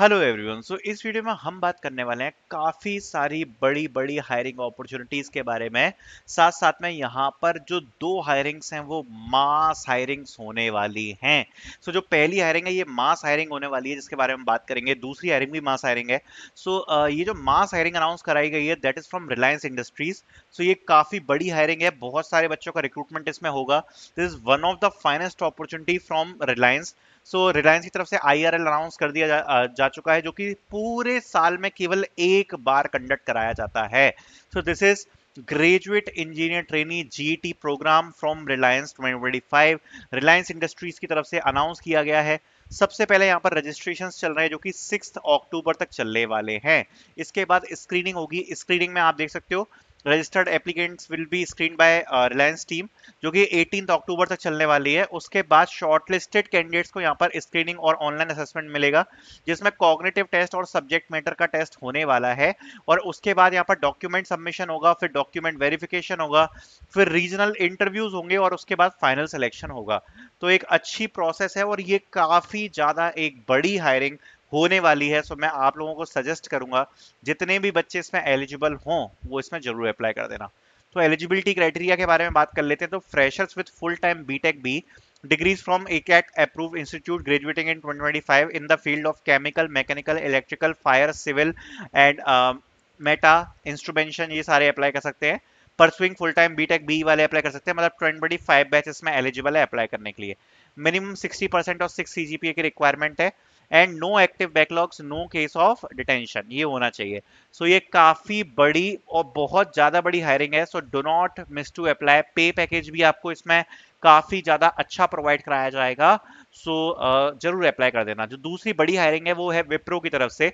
Hello everyone so इस video में हम बात करने वाले हैं काफ़ी सारी बड़ी बड़ी हायरिंग अपॉर्चुनिटीज़ के बारे में साथ साथ में यहाँ पर जो दो हायरिंग्स हैं वो मास हायरिंग्स होने वाली हैं सो so, जो पहली हायरिंग है ये मास हायरिंग होने वाली है जिसके बारे में बात करेंगे दूसरी हायरिंग भी मास हायरिंग है सो so, ये जो मास हायरिंग अनाउंस कराई गई है that is from Reliance industries so ये काफ़ी बड़ी हायरिंग है बहुत सारे बच्चों का रिक्रूटमेंट इसमें होगा this is one of the finest opportunity from Reliance so so, Reliance की तरफ से आई अनाउंस कर दिया जा, जा चुका है जो कि पूरे साल में केवल एक बार कंडक्ट कराया जाता है so this is graduate engineer trainee GT programme from Reliance 2025 Reliance industries की तरफ से अनाउंस किया गया है सबसे पहले यहाँ पर रजिस्ट्रेशन चल रहे हैं जो कि सिक्स अक्टूबर तक चलने वाले हैं इसके बाद स्क्रीनिंग होगी स्क्रीनिंग में आप देख सकते हो registered applicants will be screen by Reliance team जो कि 18 अक्टूबर तक चलने वाली है उसके बाद शॉर्टलिस्टेड कैंडिडेट्स को यहाँ पर स्क्रीनिंग और ऑनलाइन असेसमेंट मिलेगा जिसमें कॉग्नेटिव टेस्ट और सब्जेक्ट मैटर का टेस्ट होने वाला है और उसके बाद यहाँ पर डॉक्यूमेंट सबमिशन होगा फिर डॉक्यूमेंट वेरिफिकेशन होगा फिर रीजनल इंटरव्यूज होंगे और उसके बाद फाइनल सिलेक्शन होगा तो एक अच्छी प्रोसेस है और ये काफ़ी ज़्यादा एक बड़ी हायरिंग होने वाली है सो मैं आप लोगों को सजेस्ट करूंगा जितने भी बच्चे इसमें एलिजिबल हों वो इसमें जरूर अप्लाई कर देना तो एलिजिबिलिटी क्राइटेरिया के बारे में बात कर लेते हैं तो freshers with full time B tech B degrees from ACAT approve institute graduating in 2025 in the field of chemical mechanical electrical fire civil and meta instrumentation ये सारे अप्लाई कर सकते हैं pursuing full time B tech B वाले apply कर सकते हैं मतलब ट्वेंटी फाइव बैच इसमें एलिजिबल है अप्लाई करने के लिए मिनिमम सिक्सटी परसेंट और सिक्स सी की रिक्वायरमेंट है and know active backlogs no case of detention ये होना चाहिए सो so, ये काफ़ी बड़ी और बहुत ज़्यादा बड़ी हायरिंग है so do not miss to apply pay package भी आपको इसमें काफ़ी ज़्यादा अच्छा प्रोवाइड कराया जाएगा सो so, uh, जरूर अप्लाई कर देना जो दूसरी बड़ी हायरिंग है वो है विप्रो की तरफ से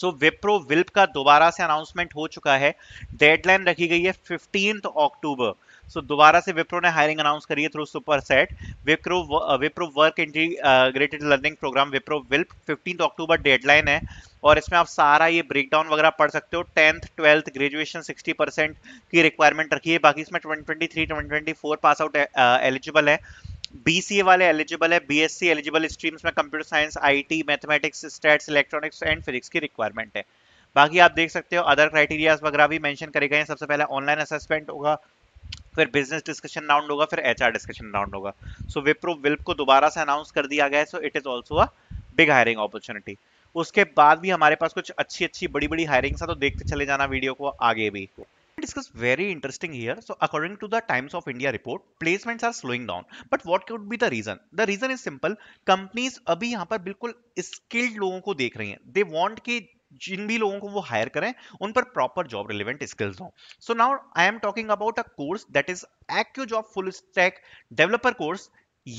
सो विप्रो विल्प का दोबारा से अनाउंसमेंट हो चुका है डेडलाइन रखी गई है फिफ्टीन अक्टूबर सो दोबारा से विप्रो ने हायरिंग अनाउंस करी है through super set Wipro Wipro work integrated learning program Wipro WILP fifteen October deadline है और इसमें आप सारा ये ब्रेकडाउन वगैरह पढ़ सकते हो टेंथ ट्वेल्थ ग्रेजुएशन 60 परसेंट की रिक्वायरमेंट रखी है बाकी इसमें 2023 2024 पास आउट एलिजिबल है बीसीए वाले एलिजिबल है बीएससी एलिजिबल स्ट्रीम्स में computer science IT mathematics stats electronics and physics की रिक्वायरमेंट है बाकी आप देख सकते हो अदर क्राइटेरियाज वगैरह भी मेंशन करे गए हैं सबसे पहले ऑनलाइन असेसमेंट होगा फिर बिजनेस डिस्कशन राउंड होगा फिर एचआर डिस्कशन राउंड होगा सो विप्रो विल्प को दोबारा से अनाउंस कर दिया गया है so it is also a big hiring opportunity उसके बाद भी हमारे पास कुछ अच्छी अच्छी बड़ी बड़ी हायरिंग्स है तो देखते चले जाना वीडियो को आगे भी discuss very interesting here. So according to the Times of India report, placements are slowing down. But what could be the reason? The reason is simple. Companies अभी यहाँ पर बिल्कुल skilled लोगों को देख रही हैं. They want कि जिन भी लोगों को वो हायर करें उन पर प्रॉपर जॉब रिलेवेंट स्किल्स हों so now I am talking about a course that is Accio job full stack developer course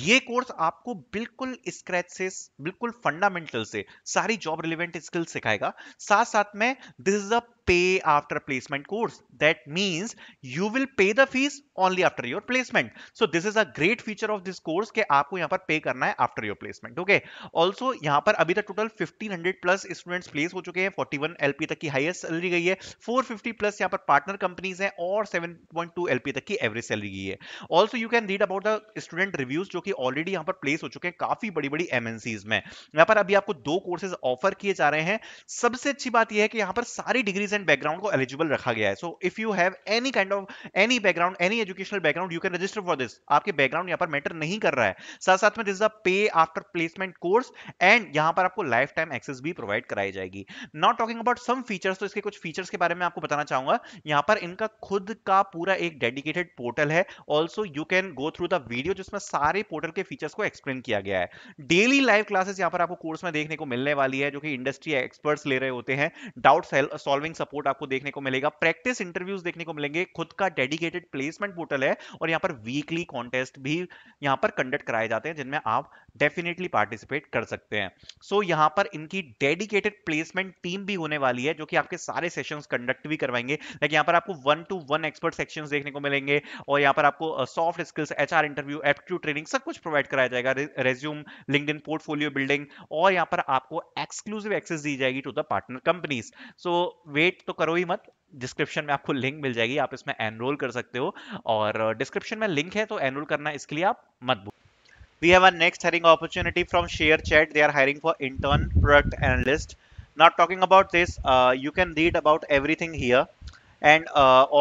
ये कोर्स आपको बिल्कुल स्क्रैच से बिल्कुल फंडामेंटल से सारी जॉब रिलेवेंट स्किल्स सिखाएगा साथ साथ में this is a pay after placement course. That means you will pay the fees only after your placement. So this is a great feature of this course ke aapko yahan par pay karna hai after your placement. Okay. Also yahan par abhi tak total 1500 plus students place ho chuke hain 41 LP tak ki highest salary gayi hai 450 plus yahan par partner companies hain aur 7.2 LP tak ki average salary gayi hai Also you can read about the student reviews jo ki already yahan par place ho chuke hain kafi badi badi MNCs mein yahan par abhi aapko do courses offer kiye ja rahe hain sabse achhi baat ye hai ki yahan par sari degrees and background को eligible रखा गया है so if you have any kind of any background any educational background you can register for this आपके background यहाँ पर matter नहीं कर रहा है साथ साथ में दिस इज अ पे आफ्टर प्लेसमेंट कोर्स एंड यहाँ पर आपको लाइफ टाइम एक्सेस भी प्रोवाइड कराई जाएगी not talking about some features तो इसके कुछ फीचर्स के बारे में आपको बताना चाहूंगा यहाँ पर इनका खुद का पूरा एक डेडिकेटेड पोर्टल है also you can go through the video जिसमें सारे पोर्टल के फीचर्स को एक्सप्लेन किया गया है डेली लाइव क्लासेस यहाँ पर आपको कोर्स में देखने को मिलने वाली है जो कि इंडस्ट्री एक्सपर्ट्स ले रहे होते हैं डाउट सॉल्विंग सपोर्ट आपको देखने को मिलेगा प्रैक्टिस इंटरव्यूज देखने को मिलेंगे खुद का डेडिकेटेड प्लेसमेंट पोर्टल है और यहाँ पर वीकली कॉन्टेस्ट भी यहाँ पर कंडक्ट कराए जाते हैं जिनमें आप डेफिनेटली पार्टिसिपेट कर सकते हैं सो so, यहाँ पर इनकी डेडिकेटेड प्लेसमेंट टीम भी होने वाली है जो कि आपके सारे सेशंस कंडक्ट भी करवाएंगे लाइक यहाँ पर आपको one to one expert sections देखने को मिलेंगे और यहाँ पर आपको soft skills H interview aptitude training सब कुछ प्रोवाइड कराया जाएगा रेज्यूम लिंकड पोर्टफोलियो बिल्डिंग और यहाँ पर आपको एक्सक्लूसिव एक्सेस दी जाएगी to the partner companies so wait तो करो ही मत डिस्क्रिप्शन में आपको लिंक मिल जाएगी आप इसमें एनरोल कर सकते हो और डिस्क्रिप्शन uh, में लिंक है तो एनरोल करना इसके लिए आप मत भूल We have our next hiring opportunity from ShareChat. They are hiring for intern product analyst. Not talking about this, uh, you can read about everything here. And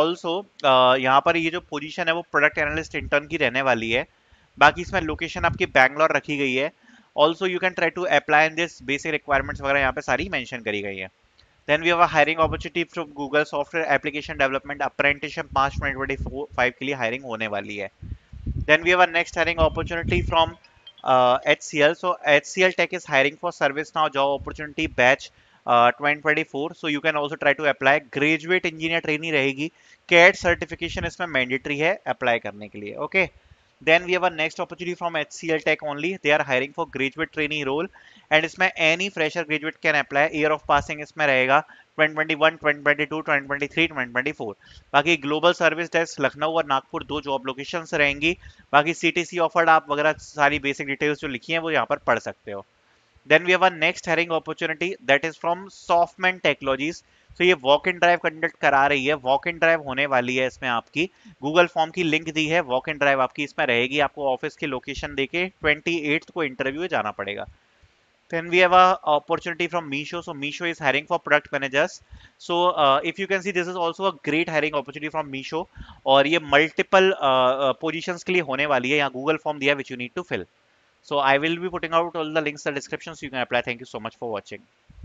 also uh, uh, यहाँ पर ये जो पोजीशन है वो product analyst intern की रहने वाली है बाकी इसमें लोकेशन आपकी बैंगलोर रखी गई है also you can try to apply in this basic requirements वगैरह यहाँ पे सारी मेंशन करी गई है then we have hiring opportunity from Google software application development apprenticeship March twenty five के लिए हायरिंग होने वाली है Then we have our next hiring opportunity from uh, HCL. So HCL Tech is hiring for service now job opportunity batch uh, 2024. So you can also try to apply. Graduate engineer trainee रहेगी. CAD certification इसमें mandatory है apply karne ke liye Okay. Then we have our next opportunity from HCL Tech only. They are hiring for graduate trainee role. And इसमें any fresher graduate can apply year of passing इसमें रहेगा 2021, 2022, 2023, 2024 बाकी global service desk Lucknow और नागपुर दो job location रहेंगी बाकी C T C offered आप वगैरह सारी बेसिक डिटेल्स जो लिखी हैं वो यहाँ पर पढ़ सकते हो then we have next hiring opportunity that is from Softman technologies तो ये वॉक इन ड्राइव कंडक्ट करा रही है वॉक इन ड्राइव होने वाली है इसमें आपकी गूगल फॉर्म की लिंक दी है वॉक इन ड्राइव आपकी इसमें रहेगी आपको ऑफिस की लोकेशन देके ट्वेंटी को इंटरव्यू जाना पड़ेगा then we have a opportunity from Misho. So Misho is hiring for product managers. So uh, if you can see, this is also a great hiring opportunity from Misho. और ये multiple uh, positions के लिए होने वाली है. यहाँ Google form दिया which you need to fill. So I will be putting out all the links in the description so you can apply. Thank you so much for watching.